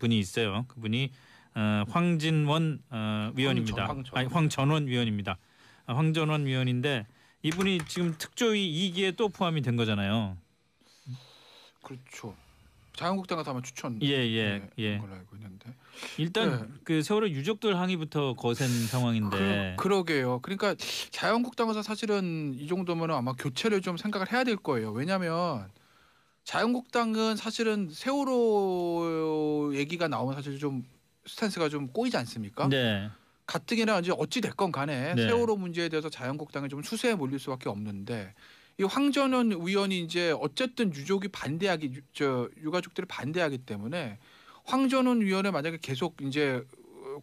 분이 있어요. 그분이 어, 황진원 어, 위원입니다. 황전, 아니 황전원 위원입니다. 아, 황전원 위원인데 이분이 지금 특조위 2기에 또 포함이 된 거잖아요. 그렇죠. 자유한국당 같은 아마 추천 예 예 예, 예. 네, 예. 걸 알고 있는데 일단 예. 그 세월호 유족들 항의부터 거센 상황인데 그, 러게요 그러니까 자유한국당에서 사실은 이 정도면 아마 교체를 좀 생각을 해야 될 거예요. 왜냐하면 자유한국당은 사실은 세월호 얘기가 나오면 사실 좀 스탠스가 좀 꼬이지 않습니까? 네. 가뜩이나 이제 어찌 됐건 간에 네. 세월호 문제에 대해서 자유한국당이 좀 수세에 몰릴 수밖에 없는데 이 황전원 의원이 이제 어쨌든 유족이 반대하기 유, 저 유가족들이 반대하기 때문에 황전원 의원에 만약에 계속 이제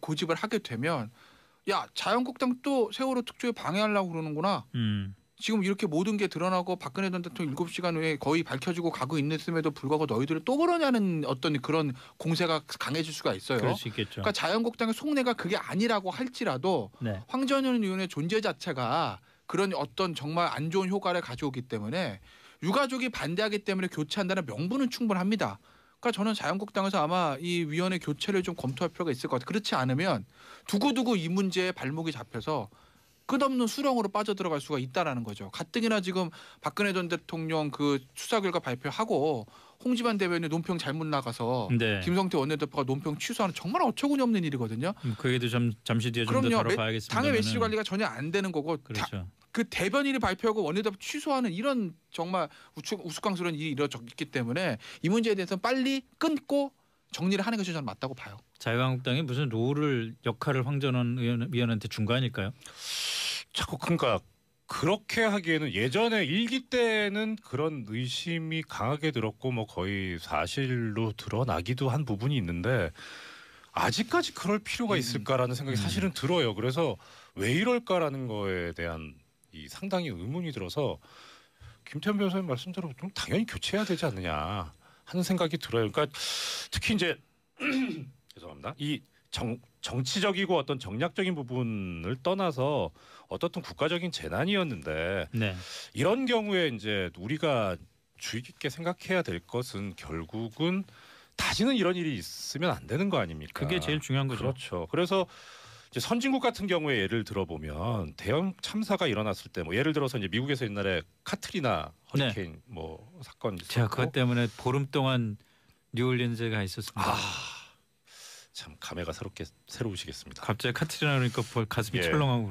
고집을 하게 되면 야 자유한국당 또 세월호 특조에 방해하려고 그러는구나. 음. 지금 이렇게 모든 게 드러나고 박근혜 전 대통령 일곱 시간 후에 거의 밝혀지고 가고 있음에도 는 불구하고 너희들을 또 그러냐는 어떤 그런 공세가 강해질 수가 있어요. 그럴 수 있겠죠. 그러니까 자유한국당의 속내가 그게 아니라고 할지라도 네. 황전현 의원의 존재 자체가 그런 어떤 정말 안 좋은 효과를 가져오기 때문에 유가족이 반대하기 때문에 교체한다는 명분은 충분합니다. 그러니까 저는 자유한국당에서 아마 이 위원회 교체를 좀 검토할 필요가 있을 것 같아요. 그렇지 않으면 두고두고 이 문제에 발목이 잡혀서 끝없는 수렁으로 빠져들어갈 수가 있다라는 거죠. 가뜩이나 지금 박근혜 전 대통령 그 수사 결과 발표하고 홍지만 대변인 논평 잘못 나가서 네. 김성태 원내대표가 논평 취소하는 정말 어처구니 없는 일이거든요. 음, 그 얘기도 잠시 뒤에 좀더 다뤄봐야겠습니다. 당의 메시지 관리가 전혀 안 되는 거고 그렇죠. 다, 그 대변인이 발표하고 원내대표 취소하는 이런 정말 우스꽝스러운 일이 일어졌기 때문에 이 문제에 대해서 빨리 끊고 정리를 하는 것이 저는 맞다고 봐요. 자유한국당이 무슨 롤을 역할을 황전원 의원, 한테준 거 아닐까요? 자꾸 그러니까 그렇게 하기에는 예전에 일기 때는 그런 의심이 강하게 들었고 뭐 거의 사실로 드러나기도 한 부분이 있는데 아직까지 그럴 필요가 음. 있을까라는 생각이 음. 사실은 들어요. 그래서 왜 이럴까라는 거에 대한 이 상당히 의문이 들어서 김태현 변호사님 말씀대로 좀 당연히 교체해야 되지 않느냐. 하는 생각이 들어요. 그러니까 특히 이제 죄송합니다. 이 정, 정치적이고 어떤 정략적인 부분을 떠나서 어떻든 국가적인 재난이었는데 네. 이런 경우에 이제 우리가 주의 깊게 생각해야 될 것은 결국은 다시는 이런 일이 있으면 안 되는 거 아닙니까? 그게 제일 중요한 거죠. 그렇죠. 그래서 이제 선진국 같은 경우에 예를 들어 보면 대형 참사가 일어났을 때 뭐 예를 들어서 이제 미국에서 옛날에 카트리나 허리케인 네. 뭐 사건 있었고 제가 그것 때문에 보름 동안 뉴올리언즈가 있었습니다. 아, 참 감회가 새롭게 새로우시겠습니다. 갑자기 카트리나 그러니까 가슴이 예. 철렁하고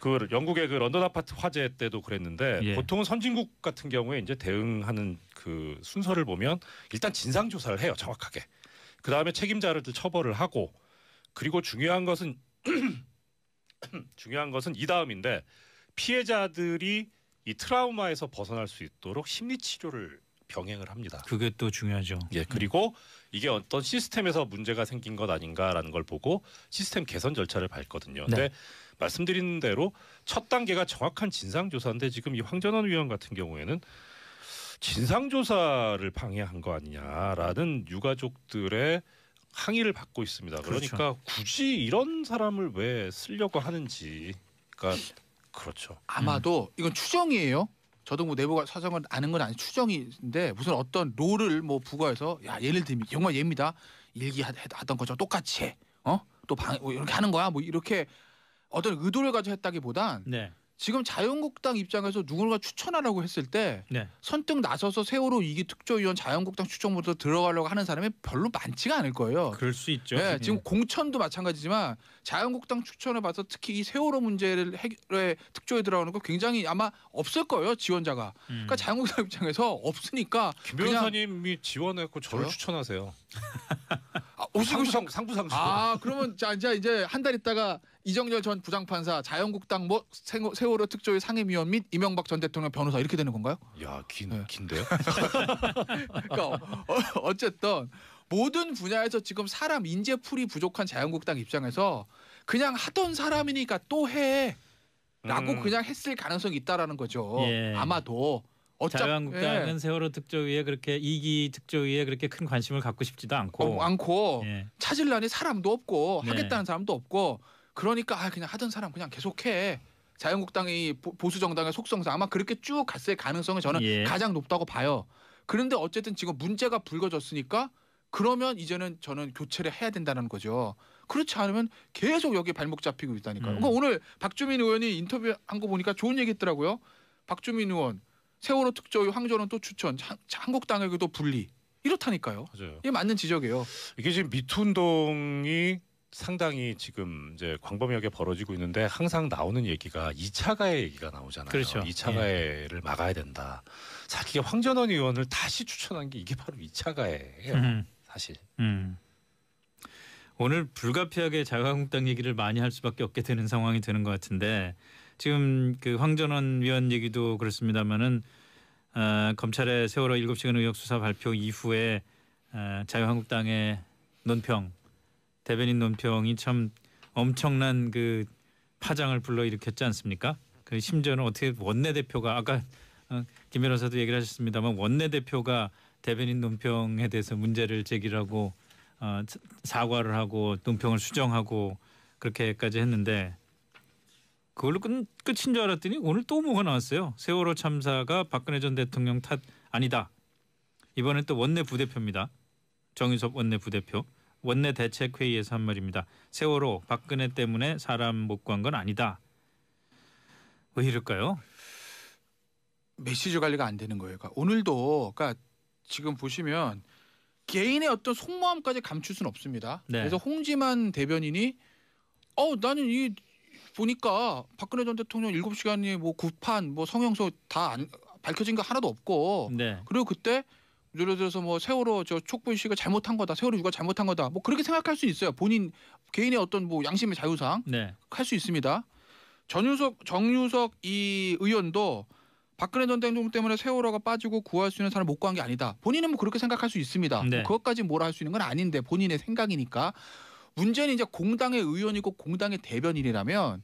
그러네. 그 영국의 그 런던 아파트 화재 때도 그랬는데 예. 보통 선진국 같은 경우에 이제 대응하는 그 순서를 보면 일단 진상 조사를 해요 정확하게. 그 다음에 책임자를 처벌을 하고 그리고 중요한 것은 중요한 것은 이 다음인데 피해자들이 이 트라우마에서 벗어날 수 있도록 심리 치료를 병행을 합니다. 그게 또 중요하죠. 예, 그리고 이게 어떤 시스템에서 문제가 생긴 것 아닌가라는 걸 보고 시스템 개선 절차를 밟거든요. 네. 근데 말씀드린 대로 첫 단계가 정확한 진상 조사인데 지금 이 황전원 위원 같은 경우에는 진상 조사를 방해한 거 아니냐라는 유가족들의 항의를 받고 있습니다. 그러니까 그렇죠. 굳이 이런 사람을 왜 쓰려고 하는지 그러니까 그렇죠. 아마도 이건 추정이에요. 저도 뭐 내부가 사정을 아는 건 아니 추정인데 무슨 어떤 롤을 뭐 부과해서 야 예를 들면 정말 예입니다 일기 하- 던 것처럼 똑같이 해. 어또 방, 뭐 이렇게 하는 거야 뭐 이렇게 어떤 의도를 가지고 했다기보단 네. 지금 자유한국당 입장에서 누군가 추천하라고 했을 때 네. 선뜻 나서서 세월호 이기 특조위원 자유한국당 추천부터 들어가려고 하는 사람이 별로 많지가 않을 거예요. 그럴 수 있죠. 네, 지금 공천도 마찬가지지만 자유한국당 추천을 봐서 특히 이 세월호 문제를 해결에 특조에 들어가는 거 굉장히 아마 없을 거예요 지원자가. 음. 그러니까 자유한국당 입장에서 없으니까 김 변호사님이 지원했고 저를 그요 추천하세요. 오 상부 상부 상수. 아 그러면 자 이제 이제 한 달 있다가 이정열 전 부장판사 자유한국당 뭐 생- 세월호 특조위 상임위원 및 이명박 전 대통령 변호사 이렇게 되는 건가요? 야긴 네. 긴데요? 그러니까 어, 어, 어쨌든 모든 분야에서 지금 사람 인재풀이 부족한 자유한국당 입장에서 그냥 하던 사람이니까 또 해. 라고 음. 그냥 했을 가능성이 있다라는 거죠. 예. 아마도 어차... 자유한국당은 예. 세월호 특조위에 그렇게 이기 특조위에 그렇게 큰 관심을 갖고 싶지도 않고 어, 않고 예. 찾으려니 사람도 없고 네. 하겠다는 사람도 없고 그러니까 아 그냥 하던 사람 그냥 계속해 자유한국당이 보수 정당의 속성상 아마 그렇게 쭉 갔을 가능성이 저는 예. 가장 높다고 봐요. 그런데 어쨌든 지금 문제가 불거졌으니까 그러면 이제는 저는 교체를 해야 된다는 거죠. 그렇지 않으면 계속 여기 발목 잡히고 있다니까요. 음. 그러니까 오늘 박주민 의원이 인터뷰한 거 보니까 좋은 얘기했더라고요. 박주민 의원 세월호 특조위 황교안 또 추천 한, 한국당에게도 분리 이렇다니까요. 맞아요. 이게 맞는 지적이에요. 이게 지금 미투 운동이 상당히 지금 이제 광범위하게 벌어지고 있는데 항상 나오는 얘기가 2차 가해 얘기가 나오잖아요. 그렇죠. 2차 가해를 막아야 된다. 사실 황전원 의원을 다시 추천한 게 이게 바로 2차 가해예요. 음. 사실. 음. 오늘 불가피하게 자유한국당 얘기를 많이 할 수밖에 없게 되는 상황이 되는 것 같은데 지금 그 황전원 위원 얘기도 그렇습니다만은 어, 검찰의 세월호 7시간 의혹 수사 발표 이후에 어, 자유한국당의 논평 대변인 논평이 참 엄청난 그 파장을 불러일으켰지 않습니까? 그 심지어는 어떻게 원내 대표가 아까 어, 김 변호사도 얘기를 하셨습니다만 원내 대표가 대변인 논평에 대해서 문제를 제기하고 어, 사과를 하고 논평을 수정하고 그렇게까지 했는데 그걸로 끝, 끝인 줄 알았더니 오늘 또 뭐가 나왔어요. 세월호 참사가 박근혜 전 대통령 탓 아니다. 이번엔 또 원내 부대표입니다. 정유섭 원내 부대표. 원내 대책회의에서 한 말입니다. 세월호 박근혜 때문에 사람 못 구한 건 아니다. 왜 이럴까요? 메시지 관리가 안 되는 거예요. 그러니까 오늘도 그러니까 지금 보시면 개인의 어떤 속마음까지 감출 수는 없습니다. 네. 그래서 홍지만 대변인이 어 나는 이 보니까 박근혜 전 대통령 7시간이 뭐 구판 뭐 성형소 다 안, 밝혀진 거 하나도 없고 네. 그리고 그때 예를 들어서 뭐 세월호 저 촉분 씨가 잘못한 거다 세월호 유가 잘못한 거다 뭐 그렇게 생각할 수 있어요 본인 개인의 어떤 뭐 양심의 자유상 네. 할수 있습니다 전유석 정유석 이 의원도 박근혜 전 대통령 때문에 세월호가 빠지고 구할 수 있는 사람 을못 구한 게 아니다 본인은 뭐 그렇게 생각할 수 있습니다 네. 뭐 그것까지 뭐라 할 수 있는 건 아닌데 본인의 생각이니까 문제는 이제 공당의 의원이고 공당의 대변인이라면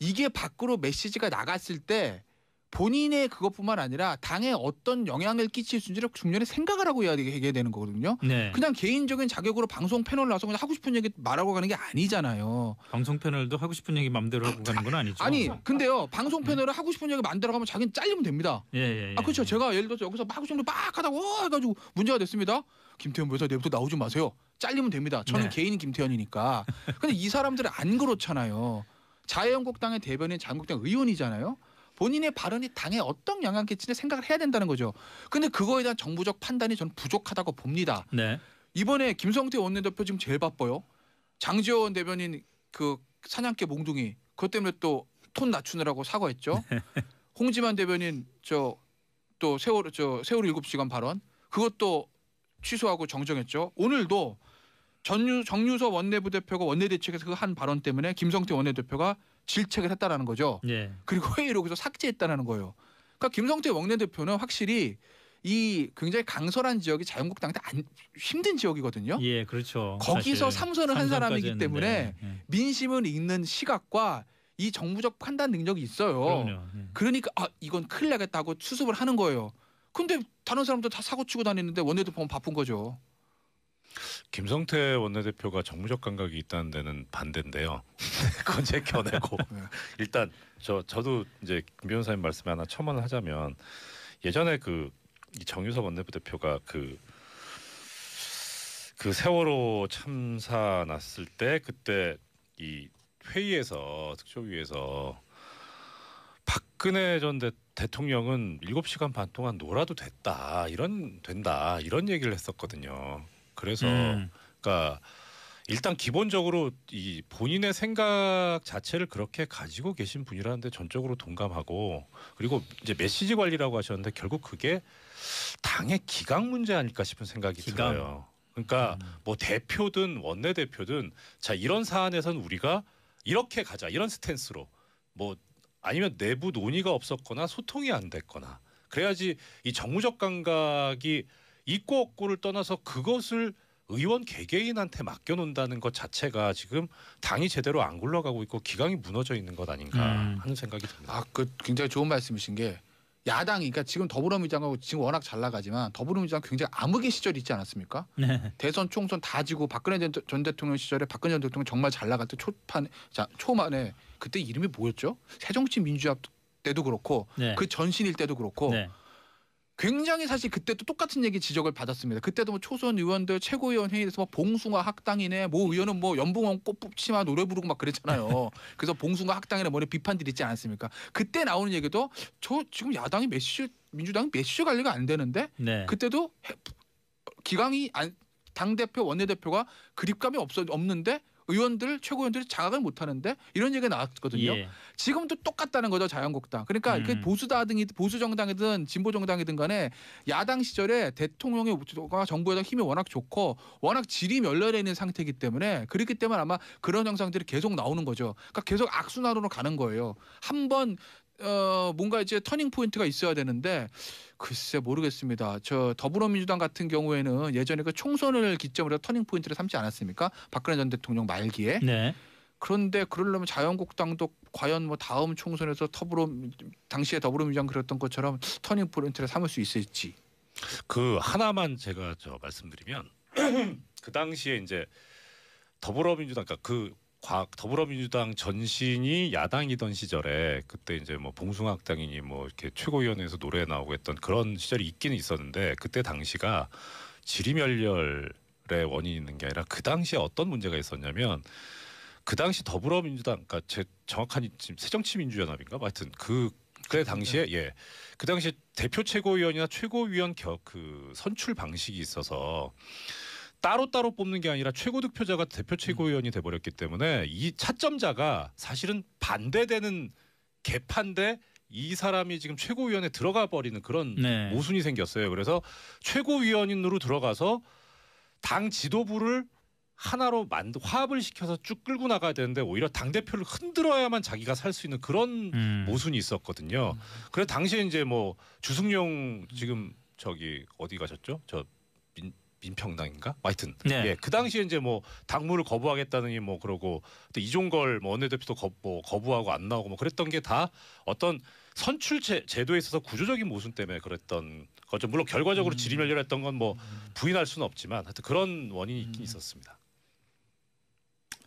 이게 밖으로 메시지가 나갔을 때 본인의 그것뿐만 아니라 당에 어떤 영향을 끼칠 수있는지를 중년에 생각을 하고 해야 되게 되는 거거든요. 네. 그냥 개인적인 자격으로 방송 패널 나서 그냥 하고 싶은 얘기 말하고 가는 게 아니잖아요. 방송 패널도 하고 싶은 얘기 마음대로 하고 가는 건 아니죠. 아니, 네. 근데요. 방송 네. 패널을 하고 싶은 얘기 만들어 가면 자기는 잘리면 됩니다. 예, 예, 예. 아, 그렇죠. 제가 예를 들어서 여기서 막 하고 싶은 막 하다가 와 어, 해가지고 문제가 됐습니다. 김태현 변호사 내부터 나오지 마세요. 잘리면 됩니다. 저는 네. 개인 김태현이니까. 근데 이 사람들은 안 그렇잖아요. 자유한국당의 대변인 자유한국당 의원이잖아요. 본인의 발언이 당에 어떤 영향 끼치는 생각을 해야 된다는 거죠. 근데 그거에 대한 정부적 판단이 저는 부족하다고 봅니다. 네. 이번에 김성태 원내대표 지금 제일 바빠요. 장지원 대변인 그 사냥개 몽둥이 그것 때문에 또 톤 낮추느라고 사과했죠. 홍지만 대변인 저 또 세월 저 세월 일곱 시간 발언 그것도 취소하고 정정했죠. 오늘도 전유 정유서 원내부 대표가 원내대책에서 그 한 발언 때문에 김성태 원내대표가 질책을 했다라는 거죠. 예. 그리고 회의록에서 삭제했다라는 거예요. 그러니까 김성태 원내대표는 확실히 이 굉장히 강설한 지역이 자유한국당 때 안, 힘든 지역이거든요. 예, 그렇죠. 거기서 삼선을 한 사람이기 때문에 예. 네, 네. 민심을 읽는 시각과 이 정부적 판단 능력이 있어요. 그럼요. 예. 그러니까 아 이건 큰일 나겠다고 수습을 하는 거예요. 근데 다른 사람도 다 사고 치고 다니는데 원내대표는 바쁜 거죠. 김성태 원내대표가 정무적 감각이 있다는 데는 반대인데요. 그건 제 견해고 네. 일단 저 저도 이제 김 변호사님 말씀 하나 첨언을 하자면 예전에 그 정유석 원내대표가 그그 그 세월호 참사 났을 때 그때 이 회의에서 특조위에서 박근혜 전 대, 통령은 7시간 반 동안 놀아도 됐다. 이런 된다. 이런 얘기를 했었거든요. 그래서 음. 그러니까 일단 기본적으로 이 본인의 생각 자체를 그렇게 가지고 계신 분이라는데 전적으로 동감하고 그리고 이제 메시지 관리라고 하셨는데 결국 그게 당의 기강 문제 아닐까 싶은 생각이 기강. 들어요. 그러니까 음. 뭐 대표든 원내 대표든 자 이런 사안에서는 우리가 이렇게 가자 이런 스탠스로 뭐 아니면 내부 논의가 없었거나 소통이 안 됐거나 그래야지 이 정무적 감각이 있고 없고를 떠나서 그것을 의원 개개인한테 맡겨놓는다는 것 자체가 지금 당이 제대로 안 굴러가고 있고 기강이 무너져 있는 것 아닌가 음. 하는 생각이 듭니다. 아, 그 굉장히 좋은 말씀이신 게 야당이 그러니까 지금 더불어민주당하고 지금 워낙 잘 나가지만 더불어민주당 굉장히 암흑의 시절 이 있지 않았습니까? 네. 대선 총선 다 지고 박근혜 전 대통령 시절에 박근혜 전 대통령 정말 잘 나갈 때 초판 자 초만에 그때 이름이 뭐였죠? 새정치민주화 때도 그렇고 네. 그 전신일 때도 그렇고 네. 굉장히 사실 그때도 똑같은 얘기 지적을 받았습니다. 그때도 뭐 초선 의원들 최고위원 회의에서 막 봉숭아 학당이네 뭐 의원은 뭐 연봉원 꽃붙이마 노래 부르고 막 그랬잖아요. 그래서 봉숭아 학당이네 뭐래 비판들이 있지 않습니까? 그때 나오는 얘기도 저 지금 야당이 몇시 민주당이 몇시 관리가 안 되는데 네. 그때도 기강이 안 당 대표 원내 대표가 그립감이 없어 없는데 의원들 최고위원들이 자각을 못하는데 이런 얘기가 나왔거든요. 예. 지금도 똑같다는 거죠 자유한국당. 그러니까 음. 보수다등이 보수 정당이든 진보 정당이든 간에 야당 시절에 대통령의 정부에다 힘이 워낙 좋고 워낙 질이 멸렬해 있는 상태이기 때문에 그렇기 때문에 아마 그런 현상들이 계속 나오는 거죠. 그러니까 계속 악순환으로 가는 거예요. 한번 어, 뭔가 이제 터닝 포인트가 있어야 되는데 글쎄 모르겠습니다. 저 더불어민주당 같은 경우에는 예전에 그 총선을 기점으로 터닝 포인트를 삼지 않았습니까? 박근혜 전 대통령 말기에. 네. 그런데 그러려면 자유한국당도 과연 뭐 다음 총선에서 더불어 당시에 더불어민주당 그랬던 것처럼 터닝 포인트를 삼을 수 있을지. 그 하나만 제가 저 말씀드리면 그 당시에 이제 더불어민주당 그까그 그러니까 과학 더불어민주당 전신이 야당이던 시절에 그때 이제 뭐 봉숭아학당이니 뭐 이렇게 최고위원회에서 노래 나오고 했던 그런 시절이 있기는 있었는데 그때 당시가 지리멸렬의 원인이 있는 게 아니라 그 당시에 어떤 문제가 있었냐면 그 당시 더불어민주당 그러니까 제 정확한 지금 새정치민주연합인가 하여튼 그 그때 당시에 예. 그 당시 에 대표 최고위원이나 최고위원 겨, 그 선출 방식이 있어서 따로따로 뽑는 게 아니라 최고 득표자가 대표 최고위원이 돼버렸기 때문에 이 차점자가 사실은 반대되는 개판데 이 사람이 지금 최고위원에 들어가 버리는 그런 네. 모순이 생겼어요. 그래서 최고위원으로 들어가서 당 지도부를 하나로 만 화합을 시켜서 쭉 끌고 나가야 되는데 오히려 당 대표를 흔들어야만 자기가 살 수 있는 그런 음. 모순이 있었거든요. 음. 그래서 당시에 이제 뭐 주승용 지금 저기 어디 가셨죠? 저 민, 민평당인가? 하여튼 네. 예, 그 당시에 이제 뭐 당무를 거부하겠다느니 뭐 그러고 또 이종걸 뭐 원내대표도 거, 뭐 거부하고 안 나오고 뭐 그랬던 게 다 어떤 선출 제, 제도에 있어서 구조적인 모순 때문에 그랬던 거죠. 물론 결과적으로 지리멸렬했던 음. 건뭐 음. 부인할 수는 없지만 하여튼 그런 원인이 있긴 음. 있었습니다.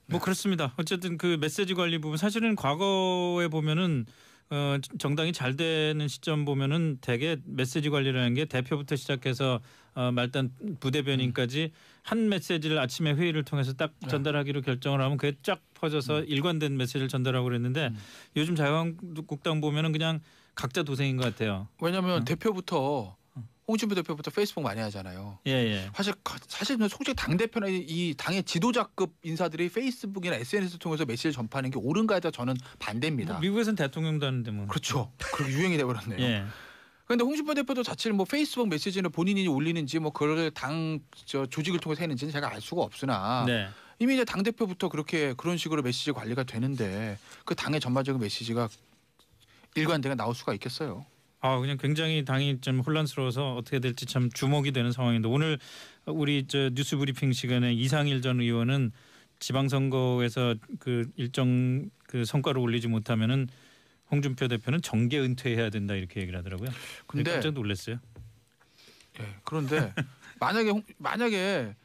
뭐 네. 그렇습니다. 어쨌든 그 메시지 관리 부분 사실은 과거에 보면은 어, 정당이 잘 되는 시점 보면은 대개 메시지 관리라는 게 대표부터 시작해서 어, 말단 부대변인까지 한 메시지를 아침에 회의를 통해서 딱 네. 전달하기로 결정을 하면 그게 쫙 퍼져서 음. 일관된 메시지를 전달하고 그랬는데 음. 요즘 자유한국당 보면은 그냥 각자 도생인 것 같아요. 왜냐하면 어. 대표부터 홍준표 대표부터 페이스북 많이 하잖아요. 예, 예. 사실 사실 뭐 솔직히 당 대표나 이 당의 지도자급 인사들이 페이스북이나 SNS 통해서 메시지 를 전파하는 게 옳은가에 다 저는 반대입니다. 뭐 미국에선 대통령도 하는데 뭐. 그렇죠. 그렇게 유행이 돼 버렸네요. 예. 그런데 홍준표 대표도 자칫뭐 페이스북 메시지는 본인이 올리는지 뭐 그걸 당 저 조직을 통해서 했는지는 제가 알 수가 없으나 네. 이미 이제 당 대표부터 그렇게 그런 식으로 메시지 관리가 되는데 그 당의 전반적인 메시지가 일관되게 나올 수가 있겠어요. 아 그냥 굉장히 당이 좀 혼란스러워서 어떻게 될지 참 주목이 되는 상황인데 오늘 우리 저 뉴스 브리핑 시간에 이상일 전 의원은 지방선거에서 그 일정 그 성과를 올리지 못하면은 홍준표 대표는 정계 은퇴해야 된다 이렇게 얘기를 하더라고요. 근데 깜짝 놀랐어요. 예. 그런데 만약에 홍, 만약에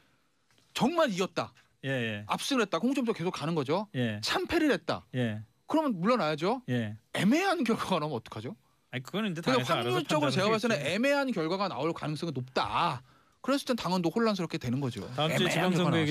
정말 이겼다. 예, 예. 압승을 했다. 홍준표 계속 가는 거죠. 예. 참패를 했다. 예. 그러면 물러나야죠. 예. 애매한 결과가 나오면 어떡하죠? 아니 그거는 근제근 그러니까 당에서 알아서 확률적으로 제가 봤을 때는 애매한 결과가 나올 가능성이 높다. 그랬을 땐 당헌도 혼란스럽게 되는 거죠. 다음 주에 지방선거 얘기